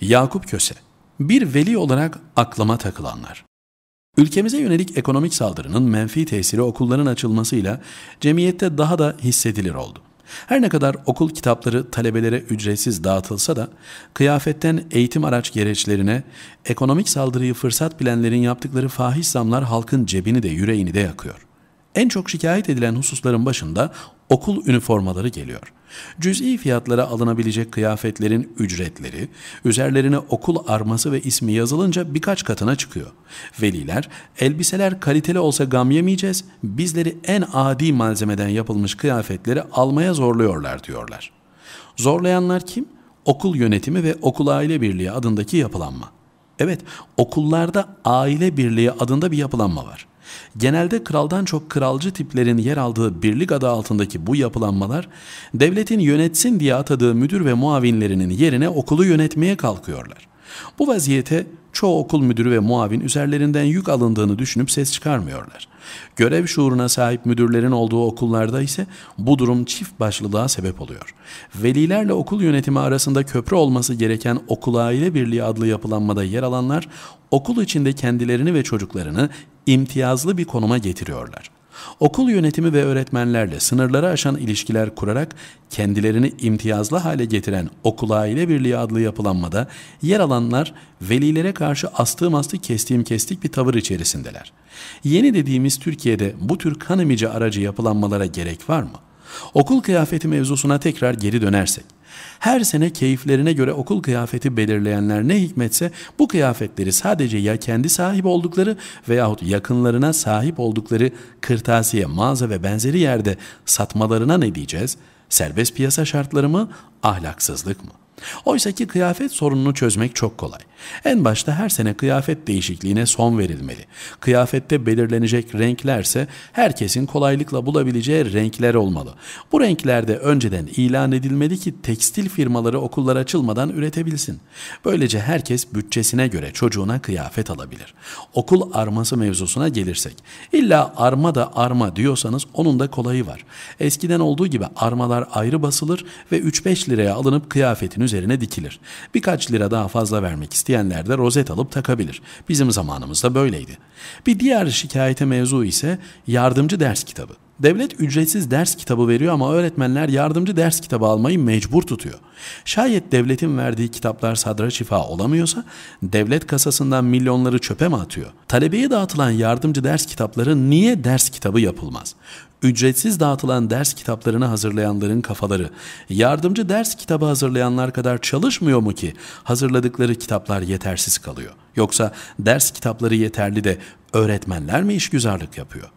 Yakup Köse, bir veli olarak aklıma takılanlar. Ülkemize yönelik ekonomik saldırının menfi tesiri okulların açılmasıyla cemiyette daha da hissedilir oldu. Her ne kadar okul kitapları talebelere ücretsiz dağıtılsa da kıyafetten eğitim araç gereçlerine ekonomik saldırıyı fırsat bilenlerin yaptıkları fahiş zamlar halkın cebini de yüreğini de yakıyor. En çok şikayet edilen hususların başında okul üniformaları geliyor. Cüz'i fiyatlara alınabilecek kıyafetlerin ücretleri, üzerlerine okul arması ve ismi yazılınca birkaç katına çıkıyor. Veliler, elbiseler kaliteli olsa gam yemeyeceğiz, bizleri en adi malzemeden yapılmış kıyafetleri almaya zorluyorlar diyorlar. Zorlayanlar kim? Okul yönetimi ve okul aile birliği adındaki yapılanma. Evet, okullarda aile birliği adında bir yapılanma var. Genelde kraldan çok kralcı tiplerin yer aldığı birlik adı altındaki bu yapılanmalar, devletin yönetsin diye atadığı müdür ve muavinlerinin yerine okulu yönetmeye kalkıyorlar. Bu vaziyete çoğu okul müdürü ve muavin üzerlerinden yük alındığını düşünüp ses çıkarmıyorlar. Görev şuuruna sahip müdürlerin olduğu okullarda ise bu durum çift başlılığa sebep oluyor. Velilerle okul yönetimi arasında köprü olması gereken okul aile birliği adlı yapılanmada yer alanlar okul içinde kendilerini ve çocuklarını imtiyazlı bir konuma getiriyorlar. Okul yönetimi ve öğretmenlerle sınırları aşan ilişkiler kurarak kendilerini imtiyazlı hale getiren Okul Aile Birliği adlı yapılanmada yer alanlar velilere karşı astığım astı kestiğim kestik bir tavır içerisindeler. Yeni dediğimiz Türkiye'de bu tür kanemici aracı yapılanmalara gerek var mı? Okul kıyafeti mevzusuna tekrar geri dönersek, her sene keyiflerine göre okul kıyafeti belirleyenler ne hikmetse bu kıyafetleri sadece ya kendi sahip oldukları veyahut yakınlarına sahip oldukları kırtasiye, mağaza ve benzeri yerde satmalarına ne diyeceğiz? Serbest piyasa şartları mı, ahlaksızlık mı? Oysa ki kıyafet sorununu çözmek çok kolay. En başta her sene kıyafet değişikliğine son verilmeli. Kıyafette belirlenecek renklerse herkesin kolaylıkla bulabileceği renkler olmalı. Bu renklerde önceden ilan edilmeli ki tekstil firmaları okullar açılmadan üretebilsin. Böylece herkes bütçesine göre çocuğuna kıyafet alabilir. Okul arması mevzusuna gelirsek. illa arma da arma diyorsanız onun da kolayı var. Eskiden olduğu gibi armalar ayrı basılır ve 3-5 liraya alınıp kıyafetin üzerine dikilir. Birkaç lira daha fazla vermek isteyenler de rozet alıp takabilir. Bizim zamanımızda böyleydi. Bir diğer şikayete mevzu ise yardımcı ders kitabı. Devlet ücretsiz ders kitabı veriyor ama öğretmenler yardımcı ders kitabı almayı mecbur tutuyor. Şayet devletin verdiği kitaplar sadra şifa olamıyorsa devlet kasasından milyonları çöpe mi atıyor? Talebeye dağıtılan yardımcı ders kitapları niye ders kitabı yapılmaz? Ücretsiz dağıtılan ders kitaplarını hazırlayanların kafaları yardımcı ders kitabı hazırlayanlar kadar çalışmıyor mu ki hazırladıkları kitaplar yetersiz kalıyor? Yoksa ders kitapları yeterli de öğretmenler mi işgüzarlık yapıyor?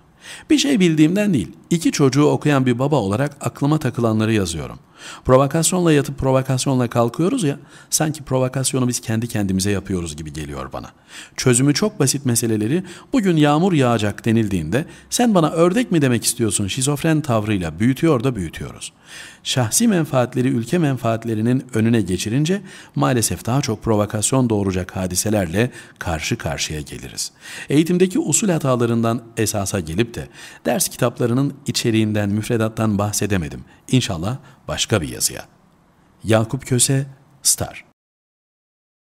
Bir şey bildiğimden değil, iki çocuğu okuyan bir baba olarak aklıma takılanları yazıyorum.'' Provokasyonla yatıp provokasyonla kalkıyoruz ya, sanki provokasyonu biz kendi kendimize yapıyoruz gibi geliyor bana. Çözümü çok basit meseleleri bugün yağmur yağacak denildiğinde sen bana ördek mi demek istiyorsun şizofren tavrıyla büyütüyor da büyütüyoruz. Şahsi menfaatleri ülke menfaatlerinin önüne geçirince maalesef daha çok provokasyon doğuracak hadiselerle karşı karşıya geliriz. Eğitimdeki usul hatalarından esasa gelip de ders kitaplarının içeriğinden, müfredattan bahsedemedim. İnşallah başka bir yazıya. Yakup Köse, Star